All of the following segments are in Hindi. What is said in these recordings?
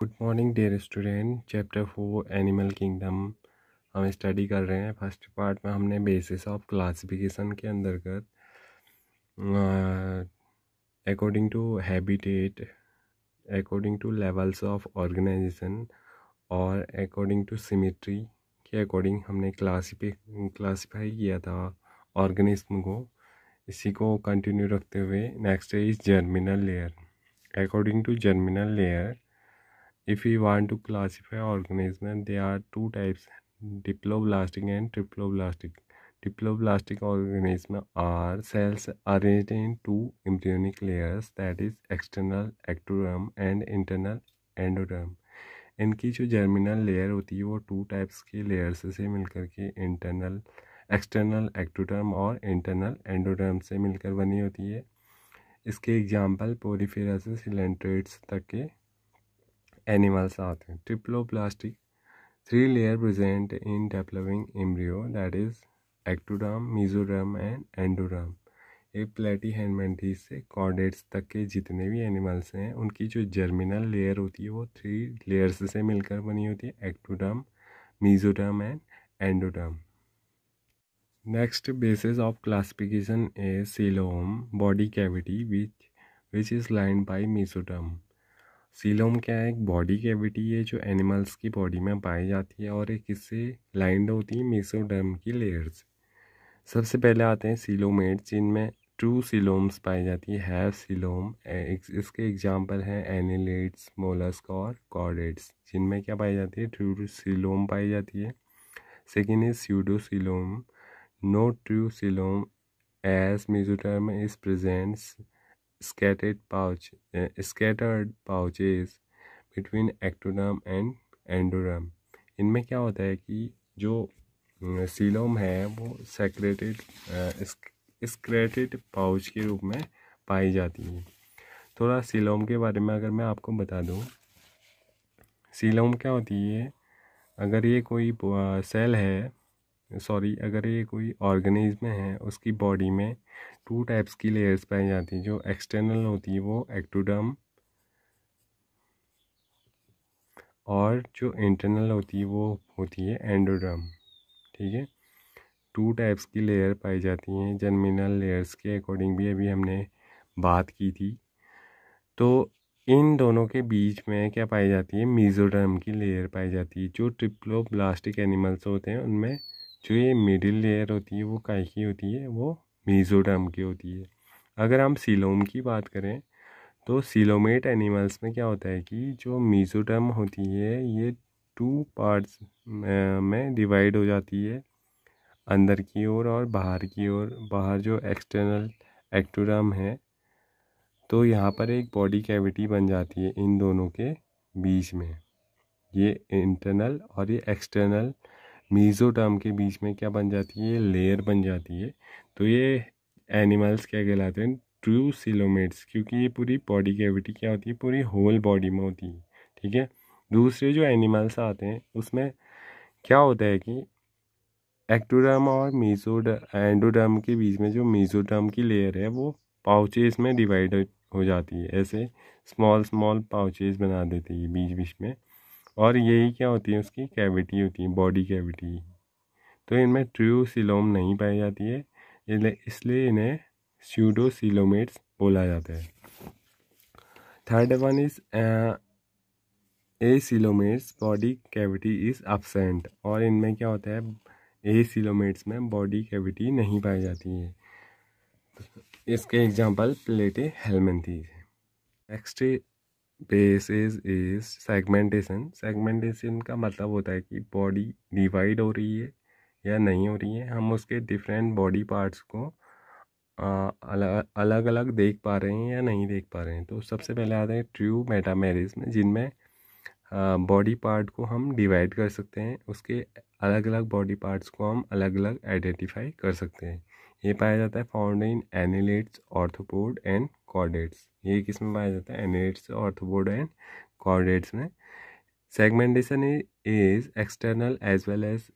Good morning dear student chapter four animal kingdom हम स्टडी कर रहे हैं फर्स्ट पार्ट में हमने बेसिस ऑफ क्लासिफिकेशन के अंतर्गत according to habitat according to levels of organisation और अकॉर्डिंग टू सिमेट्री के अकॉर्डिंग हमने क्लासीफिक क्लासीफाई किया था ऑर्गेनिज्म को इसी को कंटिन्यू रखते हुए next is germinal layer according to germinal layer If we want to classify organisms, there are two types diploblastic and triploblastic. Diploblastic organisms are cells arranged in two embryonic layers that is external ectoderm and internal endoderm इनकी जो जर्मिनल लेयर होती है वो टू टाइप्स की लेयर्स से मिलकर के इंटरनल एक्सटर्नल एक्टोडर्म और इंटरनल एंडोडर्म से मिलकर बनी होती है इसके एग्जाम्पल पोरीफेरा से सिलेंट्रेट्स तक के एनिमल्स आते हैं triploblastic three layer present in developing embryo that is ectoderm mesoderm and endoderm ये प्लेटी हैंडमेंटी से कॉर्डेट्स तक के जितने भी एनिमल्स हैं उनकी जो जर्मिनल लेयर होती है वो थ्री लेयर्स से मिलकर बनी होती है ectoderm mesoderm and endoderm next basis of classification a coelom body cavity which which is line by mesoderm coelom क्या है एक बॉडी कैविटी है जो एनिमल्स की बॉडी में पाई जाती है और एक इससे लाइंड होती है मीसोडर्म की लेयर्स सबसे पहले आते हैं सीलोमेट्स जिनमें ट्रू सीलोम्स पाई जाती है हैव सीलोम इसके एग्जाम्पल हैं एनिलेट्स मोलस्क और कॉडेट्स जिनमें क्या पाई जाती है टू सीलोम पाई जाती है second is coelom no true coelom as mesoderm is presents scattered pouch uh, scattered pouches between ectoderm and endoderm इनमें क्या होता है कि जो सीलोम uh, है वो सेक्रेटेड स्क्रेटेड पाउच के रूप में पाई जाती है थोड़ा सीलोम के बारे में अगर मैं आपको बता दूँ सीलोम क्या होती है अगर ये कोई सेल uh, है सॉरी अगर ये कोई ऑर्गेनिज में है उसकी बॉडी में टू टाइप्स की लेयर्स पाई जाती हैं जो एक्सटर्नल होती है वो एक्टोडर्म और जो इंटरनल होती है वो होती है एंडोडर्म ठीक है टू टाइप्स की लेयर पाई जाती हैं जर्मिनल लेयर्स के अकॉर्डिंग भी अभी हमने बात की थी तो इन दोनों के बीच में क्या पाई जाती है मीजोडर्म की लेयर पाई जाती है जो ट्रिप्लोब्लास्टिक एनिमल्स होते हैं उनमें जो ये मिडिल लेयर होती है वो काय की होती है वो मीज़ोडर्म की होती है अगर हम सीलोम की बात करें तो सीलोमेट एनिमल्स में क्या होता है कि जो मीज़ोडर्म होती है ये टू पार्ट्स में डिवाइड हो जाती है अंदर की ओर और, और बाहर की ओर बाहर जो एक्सटर्नल एक्टोडर्म है तो यहाँ पर एक बॉडी कैविटी बन जाती है इन दोनों के बीच में ये इंटरनल और ये एक्सटर्नल मीज़ो टर्म के बीच में क्या बन जाती है लेयर बन जाती है तो ये एनिमल्स क्या कहलाते हैं ट्रू सिलोमेट्स क्योंकि ये पूरी बॉडी कैविटी क्या होती है पूरी होल बॉडी में होती है ठीक है दूसरे जो एनिमल्स आते हैं उसमें क्या होता है कि एक्टोडर्म और मीजोड एंडोडर्म के बीच में जो मीजोडर्म की लेयर है वो पाउचेस में डिवाइड हो जाती है ऐसे स्मॉल स्मॉल पाउचेस बना देती है बीच बीच में और यही क्या होती है उसकी कैविटी होती है बॉडी कैविटी तो इनमें ट्रू सिलोम नहीं पाई जाती है इसलिए इन्हें स्यूडो सिलोमेट्स बोला जाता है third one is a coelomates body cavity is absent और इनमें क्या होता है ए सिलोमेट्स में बॉडी कैविटी नहीं पाई जाती है इसके example platyhelminthes next basis is segmentation segmentation का मतलब होता है कि बॉडी डिवाइड हो रही है या नहीं हो रही है हम उसके डिफरेंट बॉडी पार्ट्स को अलग अलग देख पा रहे हैं या नहीं देख पा रहे हैं तो सबसे पहले आते हैं ट्रू मेटामेरिज में जिनमें बॉडी पार्ट को हम डिवाइड कर सकते हैं उसके अलग अलग बॉडी पार्ट्स को हम अलग अलग आइडेंटिफाई कर सकते हैं ये पाया जाता है found in annelids arthropod and chordates ये किस में पाया जाता है एनेट्स ऑर्थोबोड एंड कॉर्डेट्स में segmentation is external as well as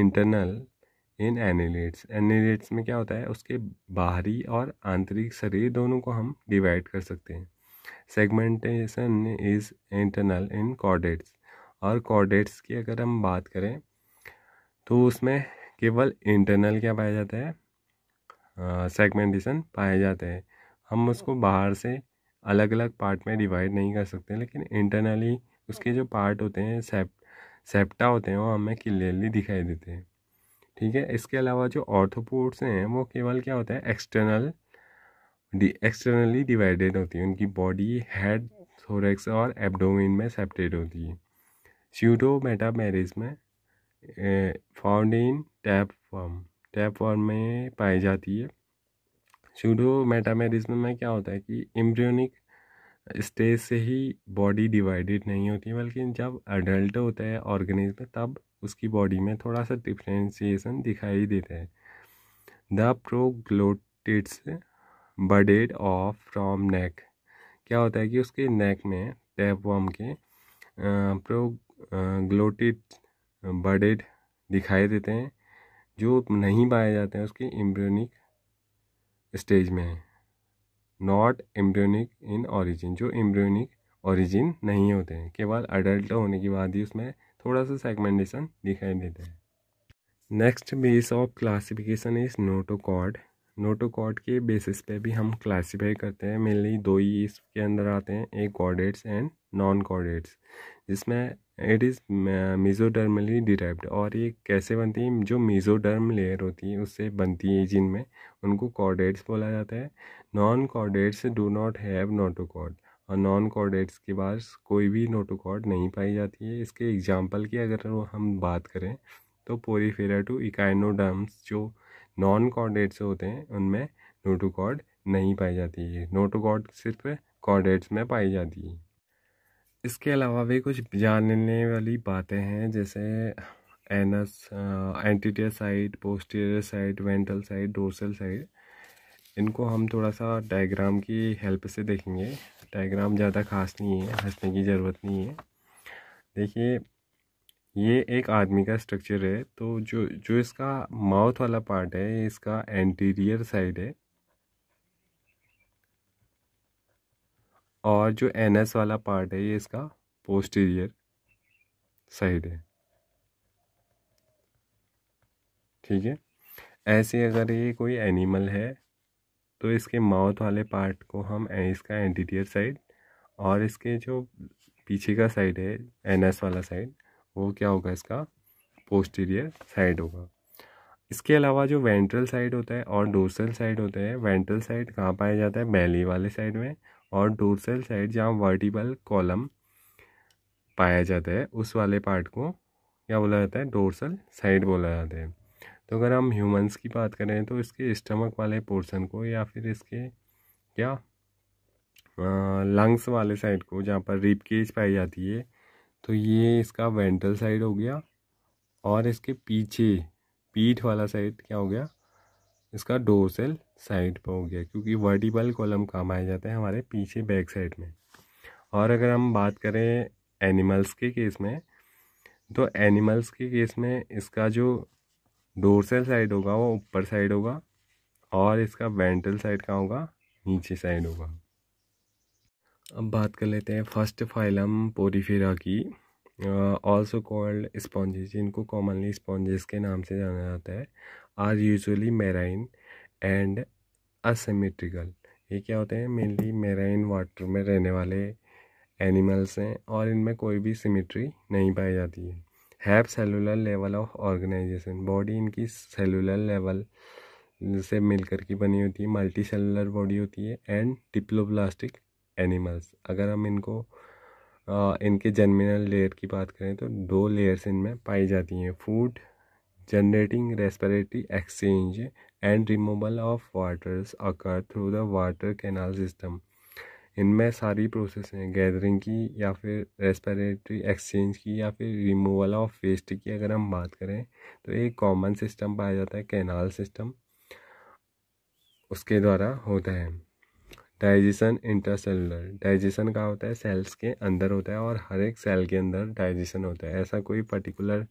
internal in annelids annelids में क्या होता है उसके बाहरी और आंतरिक शरीर दोनों को हम डिवाइड कर सकते हैं segmentation is internal in chordates और कॉर्डेट्स की अगर हम बात करें तो उसमें केवल इंटरनल क्या पाया जाता है सेगमेंटेशन uh, पाया जाता है हम उसको बाहर से अलग अलग पार्ट में डिवाइड नहीं कर सकते लेकिन इंटरनली उसके जो पार्ट होते हैं सेप सेप्टा होते हैं वो हमें क्लियरली दिखाई देते हैं ठीक है इसके अलावा जो ऑर्थोपोड्स हैं वो केवल क्या होता है एक्सटर्नल एक्सटर्नली डिवाइडेड होती है उनकी बॉडी हेड थोरेक्स और एब्डोमिन में सेपरेट होती है स्यूडो मेटा मैरिज में found in tapeworm tapeworm में पाई जाती है शूडो मेटामेरिज्म में क्या होता है कि एम्ब्रियोनिक स्टेज से ही बॉडी डिवाइडेड नहीं होती बल्कि जब अडल्ट होता है ऑर्गेनिज्म तब उसकी बॉडी में थोड़ा सा डिफ्रेंसीसन दिखाई देता है the proglottids budded off from neck क्या होता है कि उसके नेक में टैप वॉम के प्रोग्लोटिट बडेड दिखाई देते हैं जो नहीं पाए जाते हैं उसके इम्ब्रोनिक स्टेज में है नॉट एम्ब्रियोनिक इन ऑरिजिन जो एम्ब्रियोनिक ऑरिजिन नहीं होते हैं केवल अडल्ट होने के बाद ही उसमें थोड़ा सा सेगमेंटेशन दिखाई देता है next base of classification is notochord notochord के बेसिस पे भी हम क्लासीफाई करते हैं मेनली दो ही इसके अंदर आते हैं एक कॉर्डेट्स एंड नॉन कॉर्डेट्स जिसमें इट इज़ मीज़ोडर्मली डिराइव्ड और ये कैसे बनती है जो मीज़ोडर्म लेयर होती है उससे बनती है जिनमें उनको कॉर्डेट्स बोला जाता है non chordates do not have notochord और नॉन कॉर्डेट्स के पास कोई भी नोटोकॉर्ड नहीं पाई जाती है इसके एग्जाम्पल की अगर हम बात करें तो पोरीफेरा टू इकाइनोडर्म्स जो नॉन कॉर्डेट्स होते हैं उनमें नोटोकॉर्ड नहीं पाई जाती है नोटोकॉर्ड सिर्फ कॉर्डेट्स में पाई जाती है इसके अलावा भी कुछ जानने वाली बातें हैं जैसे anus anterior side posterior side ventral side dorsal side इनको हम थोड़ा सा डायग्राम की हेल्प से देखेंगे डायग्राम ज़्यादा खास नहीं है हंसने की ज़रूरत नहीं है देखिए ये एक आदमी का स्ट्रक्चर है तो जो जो इसका माउथ वाला पार्ट है इसका एंटीरियर साइड है और जो एन एस वाला पार्ट है ये इसका पोस्टीरियर साइड है ठीक है ऐसे अगर ये कोई एनिमल है तो इसके माउथ वाले पार्ट को हम इसका एंटीरियर साइड और इसके जो पीछे का साइड है एन एस वाला साइड वो क्या होगा इसका पोस्टीरियर साइड होगा इसके अलावा जो वेंट्रल साइड होता है और डोसल साइड होता है वेंट्रल साइड कहाँ पाया जाता है बैली वाले साइड में और डोरसल साइड जहाँ वर्टिबल कॉलम पाया जाता है उस वाले पार्ट को क्या बोला जाता है डोरसल साइड बोला जाता है तो अगर हम ह्यूमंस की बात करें तो इसके स्टमक वाले पोर्शन को या फिर इसके क्या लंग्स वाले साइड को जहाँ पर रिप केज पाई जाती है तो ये इसका वेंट्रल साइड हो गया और इसके पीछे पीठ वाला साइड क्या हो गया इसका डोरसेल साइड पर हो गया क्योंकि वर्टिबल कॉलम काम आए जाते हैं हमारे पीछे बैक साइड में और अगर हम बात करें एनिमल्स के केस में तो एनिमल्स के केस में इसका जो डोरसल साइड होगा वो ऊपर साइड होगा और इसका वेंट्रल साइड का होगा नीचे साइड होगा अब बात कर लेते हैं फर्स्ट फाइलम पोरीफेरा की ऑल्सो कॉल्ड स्पॉन्जेज इनको कॉमनली स्पॉन्जेस के नाम से जाना जाता है are usually marine and asymmetrical ये क्या होते हैं मेनली मेराइन वाटर में रहने वाले एनिमल्स हैं और इनमें कोई भी सिमेट्री नहीं पाई जाती है have cellular level of organisation body इनकी सेलुलर लेवल से मिलकर की बनी होती है मल्टी सेलुलर बॉडी होती है एंड डिप्लोब्लास्टिक एनिमल्स अगर हम इनको आ, इनके जर्मिनल लेयर की बात करें तो दो लेयर्स इनमें पाई जाती हैं food generating respiratory exchange and removal of waters occur through the water canal system इनमें सारी प्रोसेस हैं गैदरिंग की या फिर रेस्पिरेटरी एक्सचेंज की या फिर रिमूवल ऑफ वेस्ट की अगर हम बात करें तो एक कॉमन सिस्टम पाया जाता है कैनाल सिस्टम उसके द्वारा होता है डाइजेशन इंटरसेलुलर डाइजेशन का होता है सेल्स के अंदर होता है और हर एक सेल के अंदर डाइजेशन होता है ऐसा कोई पर्टिकुलर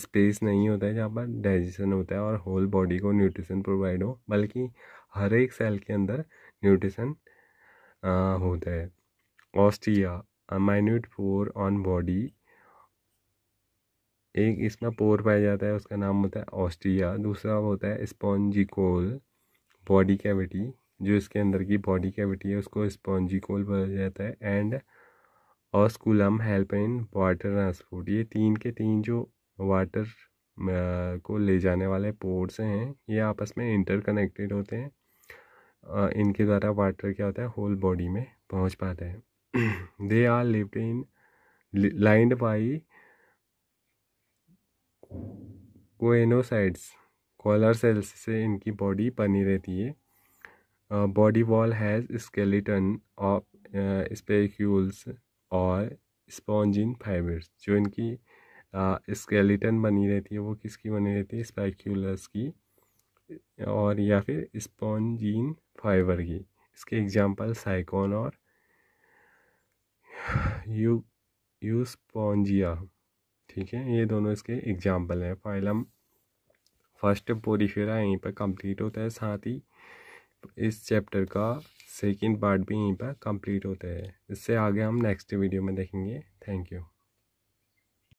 स्पेस नहीं होता है जहाँ पर डाइजेशन होता है और होल बॉडी को न्यूट्रिशन प्रोवाइड हो बल्कि हर एक सेल के अंदर न्यूट्रिशन होता है ostia a minute pore on body एक इसमें पोर पाया जाता है उसका नाम होता है ऑस्टिया दूसरा होता है स्पॉन्जिकोल बॉडी कैविटी जो इसके अंदर की बॉडी कैविटी है उसको स्पॉन्जी कोल बोला जाता है and osculum help in water transport ये तीन के तीन जो वाटर को ले जाने वाले पोर्ट्स हैं ये आपस में इंटरकनेक्टेड होते हैं इनके द्वारा वाटर क्या होता है होल बॉडी में पहुंच पाता है they are lived in lined by choanocytes collar cells से इनकी बॉडी बनी रहती है body wall has skeleton of spicules और स्पॉन्जिन फाइबर्स जो इनकी स्केलेटन बनी रहती है वो किसकी बनी रहती है स्पेक्यूलर्स की और या फिर स्पॉन्जिन फाइबर की इसके एग्जांपल साइकोन और यू यूस्पॉन्जिया ठीक है ये दोनों इसके एग्जांपल हैं फाइलम फर्स्ट पोरीफेरा यहीं पर कंप्लीट होता है साथ ही इस चैप्टर का सेकेंड पार्ट भी यहीं पर कंप्लीट होता है इससे आगे हम नेक्स्ट वीडियो में देखेंगे थैंक यू